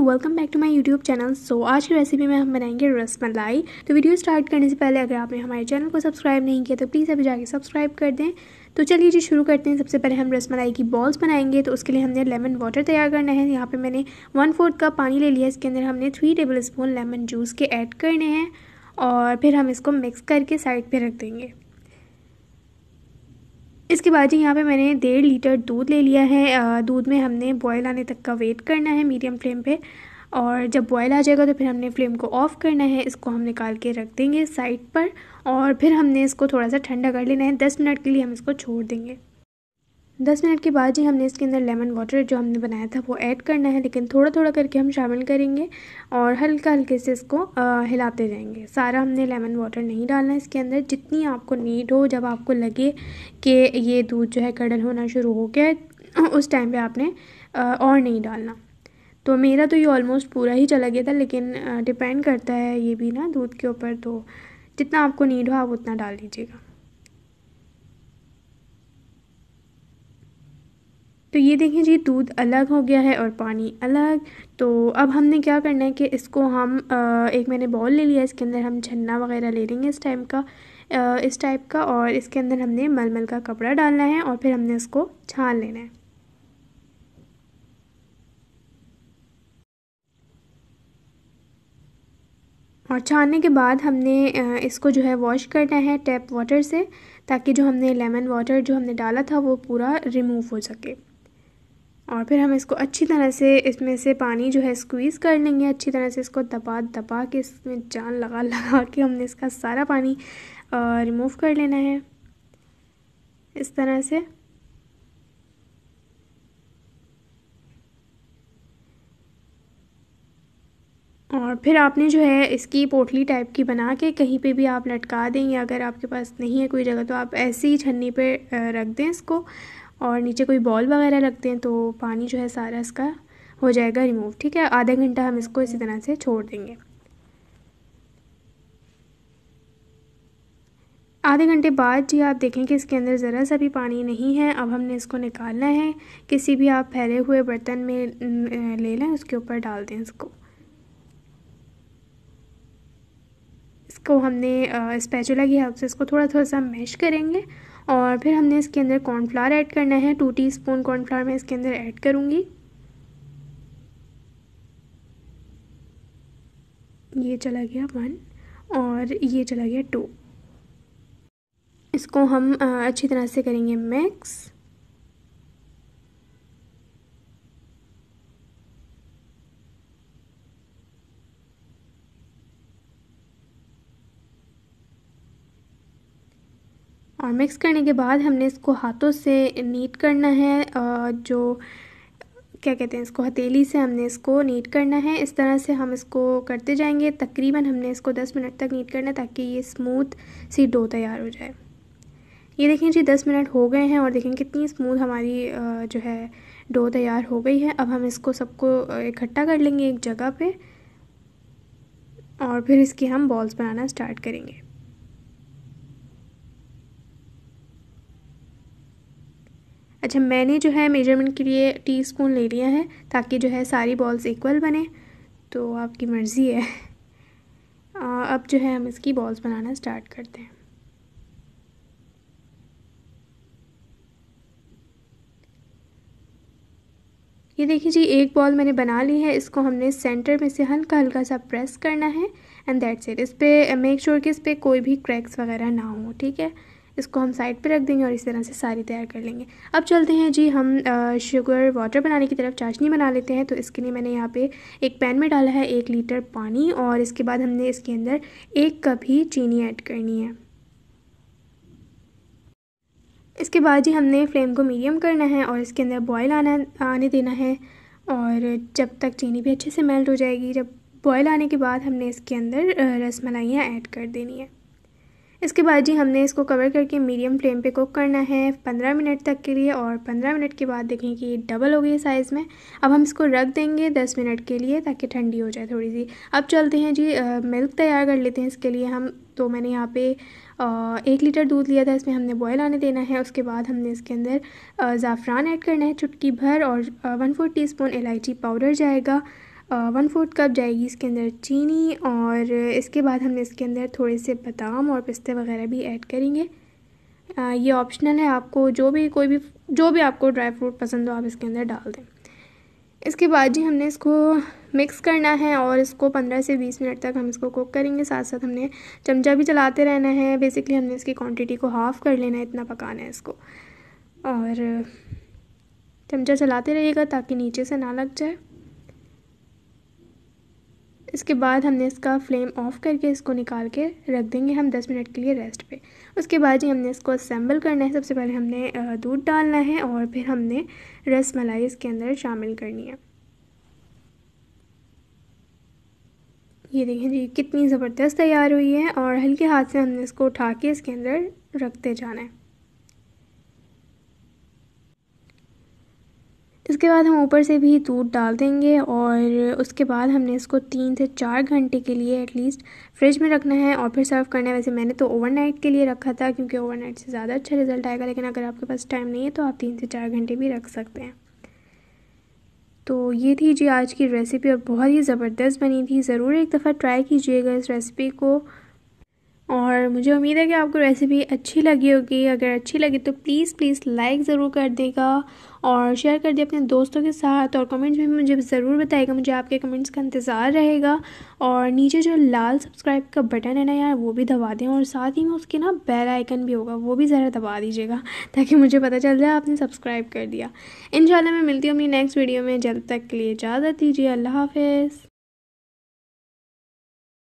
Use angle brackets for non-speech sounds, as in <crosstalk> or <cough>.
you welcome back to my YouTube channel so आज की recipe में हम बनाएंगे रस मलाई तो वीडियो स्टार्ट करने से पहले अगर आपने हमारे चैनल को सब्सक्राइब नहीं किया तो प्लीज़ अभी जाके सब्सक्राइब कर दें तो चलिए जी शुरू करते हैं सबसे पहले हम रस मलाई की बॉल्स बनाएंगे तो उसके लिए हमने लेमन वाटर तैयार करना है यहाँ पर मैंने वन फोर्थ कप पानी ले लिया इसके अंदर हमने three tablespoon lemon juice के ऐड करने हैं और फिर हम इसको मिक्स करके साइड पर रख देंगे इसके बाद जी यहाँ पे मैंने डेढ़ लीटर दूध ले लिया है दूध में हमने बॉयल आने तक का वेट करना है मीडियम फ्लेम पे और जब बॉयल आ जाएगा तो फिर हमने फ्लेम को ऑफ़ करना है इसको हम निकाल के रख देंगे साइड पर और फिर हमने इसको थोड़ा सा ठंडा कर लेना है दस मिनट के लिए हम इसको छोड़ देंगे दस मिनट के बाद ही हमने इसके अंदर लेमन वाटर जो हमने बनाया था वो ऐड करना है लेकिन थोड़ा थोड़ा करके हम शामिल करेंगे और हल्का हल्के से इसको आ, हिलाते जाएंगे सारा हमने लेमन वाटर नहीं डालना है इसके अंदर जितनी आपको नीड हो जब आपको लगे कि ये दूध जो है कड़ल होना शुरू हो गया उस टाइम पर आपने आ, और नहीं डालना तो मेरा तो ये ऑलमोस्ट पूरा ही चला गया था लेकिन डिपेंड करता है ये भी ना दूध के ऊपर तो जितना आपको नीड हो आप उतना डाल लीजिएगा तो ये देखें जी दूध अलग हो गया है और पानी अलग तो अब हमने क्या करना है कि इसको हम एक मैंने बॉल ले लिया इसके अंदर हम छन्ना वगैरह ले लेंगे इस टाइम का इस टाइप का और इसके अंदर हमने मलमल का कपड़ा डालना है और फिर हमने इसको छान लेना है और छानने के बाद हमने इसको जो है वॉश करना है टैप वाटर से ताकि जो हमने लेमन वाटर जो हमने डाला था वो पूरा रिमूव हो सके और फिर हम इसको अच्छी तरह से इसमें से पानी जो है स्क्वीज़ कर लेंगे अच्छी तरह से इसको दबा दबा के इसमें जान लगा लगा के हमने इसका सारा पानी रिमूव कर लेना है इस तरह से और फिर आपने जो है इसकी पोटली टाइप की बना के कहीं पे भी आप लटका दें या अगर आपके पास नहीं है कोई जगह तो आप ऐसे ही छन्नी पे रख दें इसको और नीचे कोई बॉल वगैरह रखते हैं तो पानी जो है सारा इसका हो जाएगा रिमूव ठीक है आधा घंटा हम इसको इसी तरह से छोड़ देंगे आधे घंटे बाद जी आप देखें कि इसके अंदर ज़रा सा भी पानी नहीं है अब हमने इसको निकालना है किसी भी आप फैले हुए बर्तन में ले लें उसके ऊपर डाल दें इसको इसको हमने स्पैचुला की हेल्प से इसको थोड़ा थोड़ा सा मैश करेंगे और फिर हमने इसके अंदर कॉर्नफ्लावर ऐड करना है टू टी स्पून कॉर्नफ्लावर मैं इसके अंदर ऐड करूँगी ये चला गया वन और ये चला गया टू इसको हम अच्छी तरह से करेंगे मिक्स और मिक्स करने के बाद हमने इसको हाथों से नीट करना है जो क्या कहते हैं इसको हथेली से हमने इसको नीट करना है इस तरह से हम इसको करते जाएंगे तकरीबन हमने इसको 10 मिनट तक नीट करना है ताकि ये स्मूथ सी डो तैयार हो जाए ये देखें जी 10 मिनट हो गए हैं और देखें कितनी स्मूथ हमारी जो है डो तैयार हो गई है अब हम इसको सबको इकट्ठा कर लेंगे एक जगह पर और फिर इसकी हम बॉल्स बनाना स्टार्ट करेंगे अच्छा मैंने जो है मेजरमेंट के लिए टी स्पून ले लिया है ताकि जो है सारी बॉल्स इक्वल बने तो आपकी मर्ज़ी है आ, अब जो है हम इसकी बॉल्स बनाना स्टार्ट करते हैं ये देखिए जी एक बॉल मैंने बना ली है इसको हमने सेंटर में से हल्का हल्का सा प्रेस करना है एंड दैट्स इट इस पर मेक श्योर कि इस पर कोई भी क्रैक्स वगैरह ना हो ठीक है इसको हम साइड पे रख देंगे और इस तरह से सारी तैयार कर लेंगे अब चलते हैं जी हम शुगर वाटर बनाने की तरफ चाशनी बना लेते हैं तो इसके लिए मैंने यहाँ पे एक पैन में डाला है एक लीटर पानी और इसके बाद हमने इसके अंदर एक कप ही चीनी ऐड करनी है इसके बाद जी हमने फ्लेम को मीडियम करना है और इसके अंदर बॉयल आना आने देना है और जब तक चीनी भी अच्छे से मेल्ट हो जाएगी जब बॉयल आने के बाद हमने इसके अंदर रस मलाइयाँ ऐड कर देनी है इसके बाद जी हमने इसको कवर करके मीडियम फ्लेम पे कुक करना है पंद्रह मिनट तक के लिए और पंद्रह मिनट के बाद देखें कि ये डबल हो गई है साइज़ में अब हम इसको रख देंगे दस मिनट के लिए ताकि ठंडी हो जाए थोड़ी सी अब चलते हैं जी आ, मिल्क तैयार कर लेते हैं इसके लिए हम तो मैंने यहाँ पे एक लीटर दूध लिया था इसमें हमने बॉयल आने देना है उसके बाद हमने इसके अंदर ज़ाफ़रान ऐड करना है चुटकी भर और वन फोर टी इलायची पाउडर जाएगा वन फोर्थ कप जाएगी इसके अंदर चीनी और इसके बाद हम इसके अंदर थोड़े से बादाम और पिस्ते वगैरह भी ऐड करेंगे आ, ये ऑप्शनल है आपको जो भी कोई भी जो भी आपको ड्राई फ्रूट पसंद हो आप इसके अंदर डाल दें इसके बाद जी हमने इसको मिक्स करना है और इसको 15 से 20 मिनट तक हम इसको कुक करेंगे साथ साथ हमने चमचा भी चलाते रहना है बेसिकली हमने इसकी क्वांटिटी को हाफ़ कर लेना है इतना पकाना है इसको और चमचा चलाते रहिएगा ताकि नीचे से ना लग जाए इसके बाद हमने इसका फ्लेम ऑफ़ करके इसको निकाल के रख देंगे हम 10 मिनट के लिए रेस्ट पे उसके बाद जी हमने इसको असम्बल करना है सबसे पहले हमने दूध डालना है और फिर हमने रस मलाई इसके अंदर शामिल करनी है ये देखें जी कितनी ज़बरदस्त तैयार हुई है और हल्के हाथ से हमने इसको उठा के इसके अंदर रखते जाना है इसके बाद हम ऊपर से भी दूध डाल देंगे और उसके बाद हमने इसको तीन से चार घंटे के लिए एटलीस्ट फ्रिज में रखना है और फिर सर्व करना है वैसे मैंने तो ओवरनाइट के लिए रखा था क्योंकि ओवरनाइट से ज़्यादा अच्छा रिजल्ट आएगा लेकिन अगर आपके पास टाइम नहीं है तो आप तीन से चार घंटे भी रख सकते हैं तो ये थी जी आज की रेसिपी और बहुत ही ज़बरदस्त बनी थी ज़रूर एक दफ़ा ट्राई कीजिएगा इस रेसिपी को और मुझे उम्मीद है कि आपको रेसिपी अच्छी लगी होगी अगर अच्छी लगी तो प्लीज़ प्लीज़ लाइक ज़रूर कर देगा और शेयर कर दे अपने दोस्तों के साथ और कमेंट्स में मुझे ज़रूर बताएगा मुझे आपके कमेंट्स का इंतज़ार रहेगा और नीचे जो लाल सब्सक्राइब का बटन है ना यार वो भी दबा दें और साथ ही में उसके ना बेल आइकन भी होगा वो भी ज़रा दबा दीजिएगा <laughs> ताकि मुझे पता चल जाए आपने सब्सक्राइब कर दिया इन मैं मिलती हूँ अपनी नेक्स्ट वीडियो में जल्द तक के लिए इजाज़त दीजिए अल्लाह हाफिज़